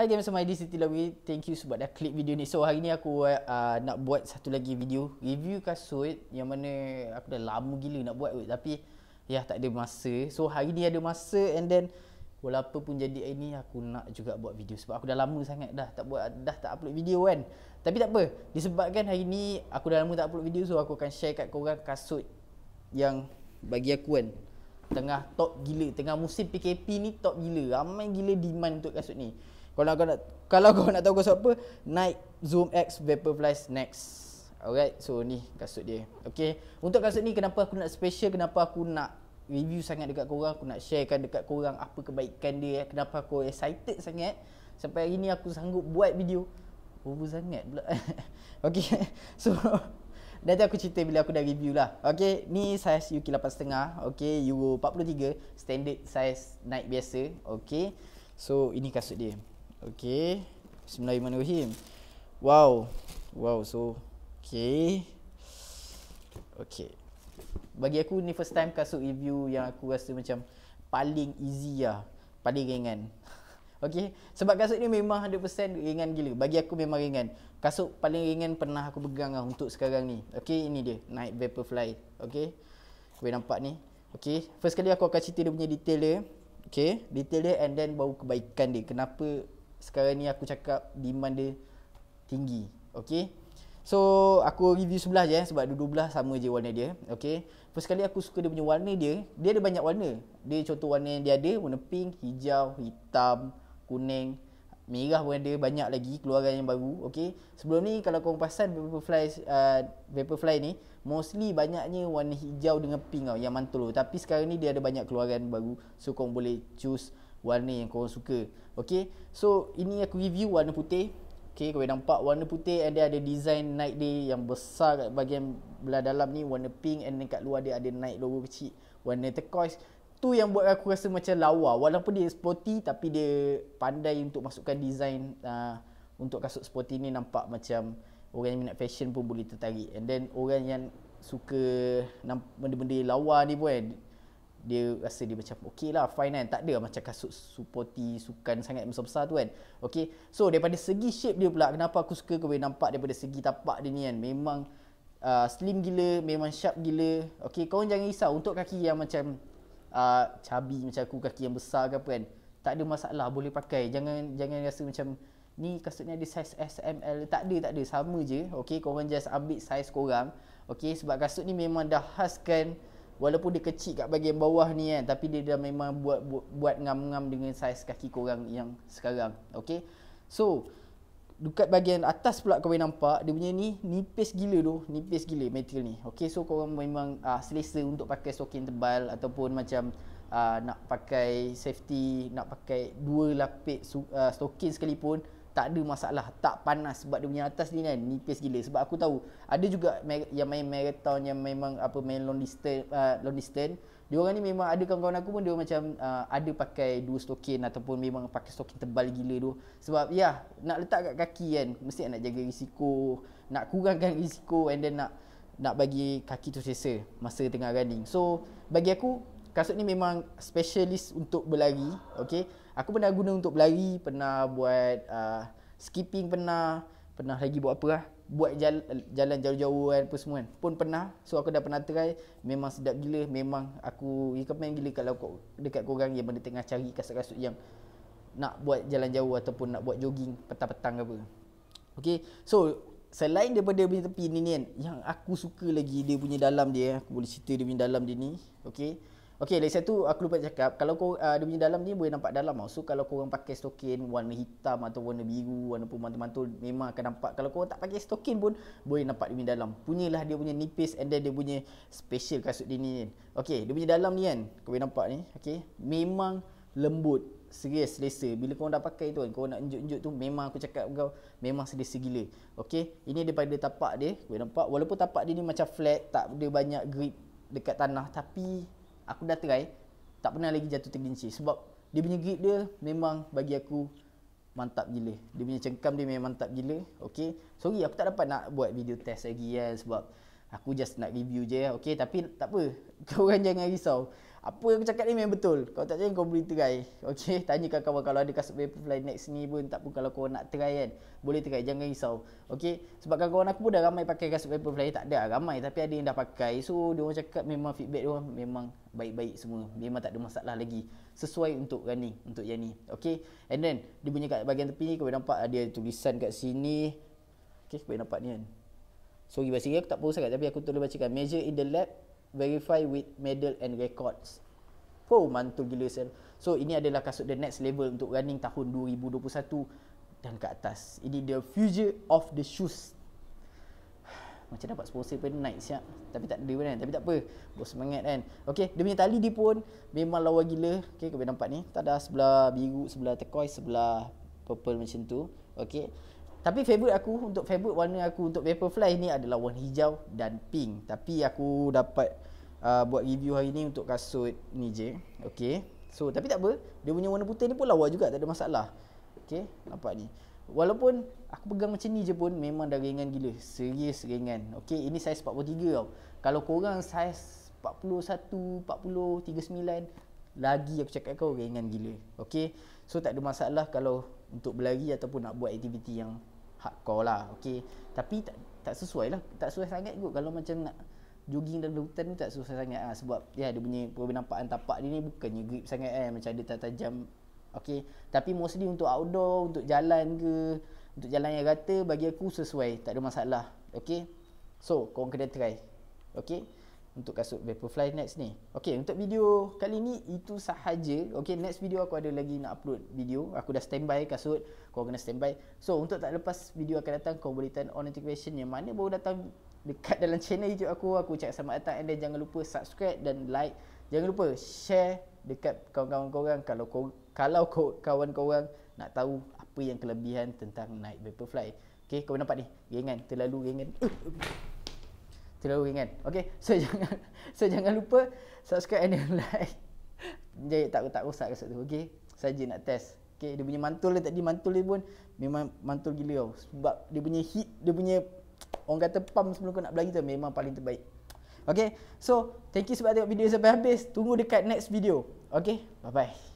Hai gamers semua ID Siti Lawi. Thank you sebab dah klik video ni. So hari ni aku eh, uh, nak buat satu lagi video review kasut yang mana aku dah lama gila nak buat tapi ya yeah, tak ada masa. So hari ni ada masa and then walaupun pun jadi hari ni aku nak juga buat video sebab aku dah lama sangat dah tak buat dah tak upload video kan. Tapi tak apa. Disebabkan hari ni aku dah lama tak upload video so aku akan share kat korang kasut yang bagi aku kan tengah top gila tengah musim PKP ni top gila ramai gila demand untuk kasut ni kalau kau nak kalau kau nak tahu kau siapa, naik Zoom X Vaporfly next. Alright, so ni kasut dia. Okay, untuk kasut ni kenapa aku nak special, kenapa aku nak review sangat dekat korang, aku nak sharekan dekat korang apa kebaikan dia, kenapa aku excited sangat sampai hari ni aku sanggup buat video. Bubu sangat pula. okay, so nanti aku cerita bila aku dah review lah. Okay, ni saiz UK 8.5, okay, Euro 43, standard saiz naik biasa. Okay, so ini kasut dia. Okay Bismillahirrahmanirrahim Wow Wow so Okay Okay Bagi aku ni first time kasut review yang aku rasa macam Paling easy lah Paling ringan Okay Sebab kasut ni memang 100% ringan gila Bagi aku memang ringan Kasut paling ringan pernah aku pegang lah untuk sekarang ni Okay ini dia Night Vaporfly Okay Boleh nampak ni Okay First kali aku akan cerita dia punya detail dia Okay Detail dia and then baru kebaikan dia Kenapa sekarang ni aku cakap demand dia tinggi. Okay. So aku review sebelah je eh, sebab dua belah sama je warna dia. Okay. First kali aku suka dia punya warna dia, dia ada banyak warna. Dia contoh warna yang dia ada, warna pink, hijau, hitam, kuning, merah pun ada banyak lagi keluaran yang baru okey sebelum ni kalau kau pasang vaporfly uh, vaporfly ni mostly banyaknya warna hijau dengan pink tau yang mantul tapi sekarang ni dia ada banyak keluaran baru so kau boleh choose warna yang korang suka Okay So ini aku review warna putih Okay korang nampak warna putih And dia ada design night day yang besar kat bahagian belah dalam ni Warna pink and then kat luar dia ada night logo kecil Warna turquoise Tu yang buat aku rasa macam lawa Walaupun dia sporty tapi dia pandai untuk masukkan design uh, Untuk kasut sporty ni nampak macam Orang yang minat fashion pun boleh tertarik And then orang yang suka benda-benda lawa ni pun eh, dia rasa dia macam okey lah fine kan tak ada macam kasut supporti sukan sangat besar-besar tu kan okey so daripada segi shape dia pula kenapa aku suka kau boleh nampak daripada segi tapak dia ni kan memang uh, slim gila memang sharp gila okey kau jangan risau untuk kaki yang macam uh, cabi macam aku kaki yang besar ke apa kan tak ada masalah boleh pakai jangan jangan rasa macam ni kasutnya ni ada saiz S M L tak ada tak ada sama je okey kau orang just ambil saiz kau orang okey sebab kasut ni memang dah khaskan walaupun dia kecil kat bahagian bawah ni kan tapi dia dah memang buat buat, ngam-ngam dengan saiz kaki korang yang sekarang okey so dekat bahagian atas pula kau boleh nampak dia punya ni nipis gila tu nipis gila material ni okey so kau orang memang uh, selesa untuk pakai stocking tebal ataupun macam uh, nak pakai safety nak pakai dua lapis uh, ah, stocking sekalipun tak ada masalah tak panas sebab dia punya atas ni kan nipis gila sebab aku tahu ada juga yang main marathon yang memang apa main long distance uh, long distance dia orang ni memang ada kawan-kawan aku pun dia macam uh, ada pakai dua stokin ataupun memang pakai stokin tebal gila tu sebab ya yeah, nak letak kat kaki kan mesti nak jaga risiko nak kurangkan risiko and then nak nak bagi kaki tu selesa masa tengah running so bagi aku kasut ni memang specialist untuk berlari okey Aku pernah guna untuk berlari, pernah buat uh, skipping pernah, pernah lagi buat apa lah. Buat jalan, jauh-jauh kan, apa semua kan. Pun pernah. So aku dah pernah try. Memang sedap gila. Memang aku recommend gila kalau kau dekat korang yang benda tengah cari kasut-kasut yang nak buat jalan jauh ataupun nak buat jogging petang-petang ke apa. Okay. So selain daripada punya tepi ni ni kan, yang aku suka lagi dia punya dalam dia. Aku boleh cerita dia punya dalam dia ni. Okay. Okay, dari satu aku lupa cakap Kalau kau uh, dia punya dalam ni boleh nampak dalam tau So kalau kau orang pakai stokin warna hitam atau warna biru Warna pun mantul-mantul memang akan nampak Kalau kau tak pakai stokin pun boleh nampak dia punya dalam Punyalah dia punya nipis and then dia punya special kasut dia ni kan Okay, dia punya dalam ni kan Kau boleh nampak ni, okay Memang lembut Serius, selesa Bila kau orang dah pakai tu kan Kau nak enjut-enjut tu Memang aku cakap kau Memang selesa gila Okay, ini daripada tapak dia Kau boleh nampak Walaupun tapak dia ni macam flat Tak ada banyak grip dekat tanah Tapi aku dah try tak pernah lagi jatuh tergelincir sebab dia punya grip dia memang bagi aku mantap gila. Dia punya cengkam dia memang mantap gila. Okey. Sorry aku tak dapat nak buat video test lagi ya sebab aku just nak review je Okey tapi tak apa. Kau orang jangan risau apa yang aku cakap ni memang betul. Kalau tak tanya, kau boleh try. Okey, tanya kawan-kawan kalau ada kasut Vaporfly next ni pun. Tak pun kalau kau nak try kan. Boleh try, jangan risau. Okey, sebab kawan-kawan aku pun dah ramai pakai kasut Vaporfly. Tak ada ramai tapi ada yang dah pakai. So, dia orang cakap memang feedback dia orang memang baik-baik semua. Memang tak ada masalah lagi. Sesuai untuk running, untuk yang ni. Okey, and then dia punya kat bahagian tepi ni. Kau boleh nampak ada tulisan kat sini. Okey, kau boleh nampak ni kan. So, Sorry, bahasa aku tak perlu sangat tapi aku tolong bacakan. Measure in the lab verify with medal and records. Oh, mantul gila sel. So ini adalah kasut the next level untuk running tahun 2021 dan ke atas. Ini the future of the shoes. Macam dapat sponsor pun Nike siap. Tapi tak ada kan. Tapi tak apa. Bos semangat kan. Okay. Dia punya tali dia pun memang lawa gila. Okay. Kau boleh nampak ni. Tak ada sebelah biru, sebelah turquoise, sebelah purple macam tu. Okay. Tapi favorite aku untuk favorite warna aku untuk Vaporfly ni adalah warna hijau dan pink. Tapi aku dapat uh, buat review hari ni untuk kasut ni je. Okay. So tapi tak apa. Dia punya warna putih ni pun lawa juga. Tak ada masalah. Okay. Nampak ni. Walaupun aku pegang macam ni je pun memang dah ringan gila. Serius ringan. Okay. Ini saiz 43 tau. Kalau korang saiz 41, 40, 39 lagi aku cakap kau ringan gila. Okay. So tak ada masalah kalau untuk berlari ataupun nak buat aktiviti yang hardcore lah okay. tapi tak tak sesuai lah tak sesuai sangat kot kalau macam nak jogging dalam hutan ni tak sesuai sangat lah sebab ya yeah, dia punya penampakan tapak dia ni bukannya grip sangat eh macam dia tak tajam okay. tapi mostly untuk outdoor untuk jalan ke untuk jalan yang rata bagi aku sesuai tak ada masalah okay. so kau kena try okey untuk kasut Vaporfly next ni. Okey, untuk video kali ni itu sahaja. Okey, next video aku ada lagi nak upload video. Aku dah standby kasut. Kau kena standby. So, untuk tak lepas video akan datang, kau boleh turn on notification yang mana baru datang dekat dalam channel YouTube aku. Aku cakap sama datang and then jangan lupa subscribe dan like. Jangan lupa share dekat kawan-kawan kau orang kalau kau kalau kau kawan kau orang nak tahu apa yang kelebihan tentang naik Vaporfly. Okey, kau nampak ni. Gengan terlalu gengan. Terowing kan. Okay. So jangan so jangan lupa subscribe and like. Jadi tak tak rosak kat situ. Okay. Saja nak test. Okay. Dia punya mantul dia tadi. Mantul dia pun memang mantul gila tau. Sebab dia punya hit. Dia punya orang kata pump sebelum kau nak belagi tu memang paling terbaik. Okay. So thank you sebab tengok video sampai habis. Tunggu dekat next video. Okay. Bye-bye.